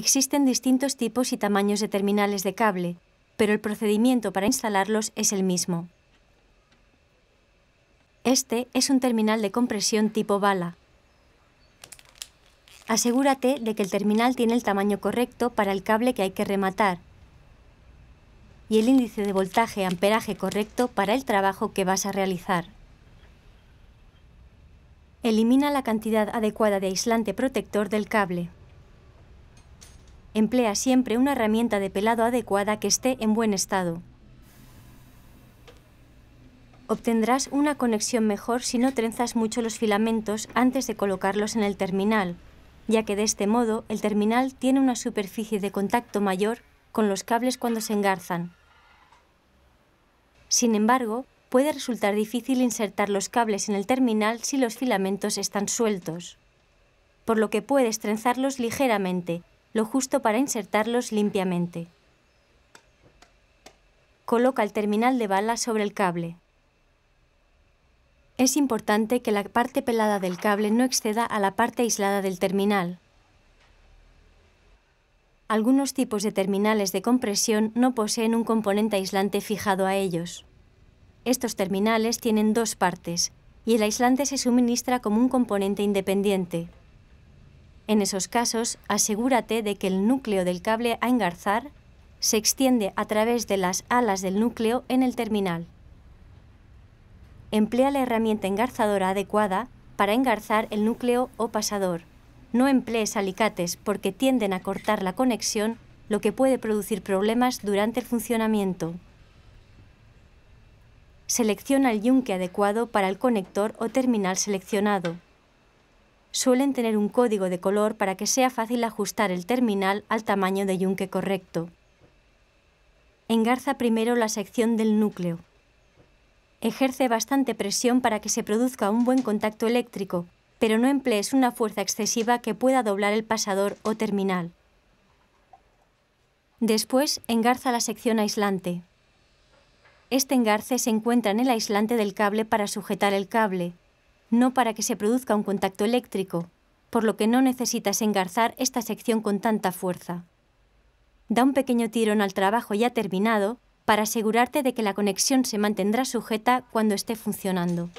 Existen distintos tipos y tamaños de terminales de cable, pero el procedimiento para instalarlos es el mismo. Este es un terminal de compresión tipo bala. Asegúrate de que el terminal tiene el tamaño correcto para el cable que hay que rematar y el índice de voltaje amperaje correcto para el trabajo que vas a realizar. Elimina la cantidad adecuada de aislante protector del cable. Emplea siempre una herramienta de pelado adecuada que esté en buen estado. Obtendrás una conexión mejor si no trenzas mucho los filamentos antes de colocarlos en el terminal, ya que de este modo el terminal tiene una superficie de contacto mayor con los cables cuando se engarzan. Sin embargo, puede resultar difícil insertar los cables en el terminal si los filamentos están sueltos, por lo que puedes trenzarlos ligeramente lo justo para insertarlos limpiamente. Coloca el terminal de bala sobre el cable. Es importante que la parte pelada del cable no exceda a la parte aislada del terminal. Algunos tipos de terminales de compresión no poseen un componente aislante fijado a ellos. Estos terminales tienen dos partes, y el aislante se suministra como un componente independiente. En esos casos, asegúrate de que el núcleo del cable a engarzar se extiende a través de las alas del núcleo en el terminal. Emplea la herramienta engarzadora adecuada para engarzar el núcleo o pasador. No emplees alicates porque tienden a cortar la conexión, lo que puede producir problemas durante el funcionamiento. Selecciona el yunque adecuado para el conector o terminal seleccionado suelen tener un código de color para que sea fácil ajustar el terminal al tamaño de yunque correcto. Engarza primero la sección del núcleo. Ejerce bastante presión para que se produzca un buen contacto eléctrico, pero no emplees una fuerza excesiva que pueda doblar el pasador o terminal. Después, engarza la sección aislante. Este engarce se encuentra en el aislante del cable para sujetar el cable, no para que se produzca un contacto eléctrico, por lo que no necesitas engarzar esta sección con tanta fuerza. Da un pequeño tirón al trabajo ya terminado para asegurarte de que la conexión se mantendrá sujeta cuando esté funcionando.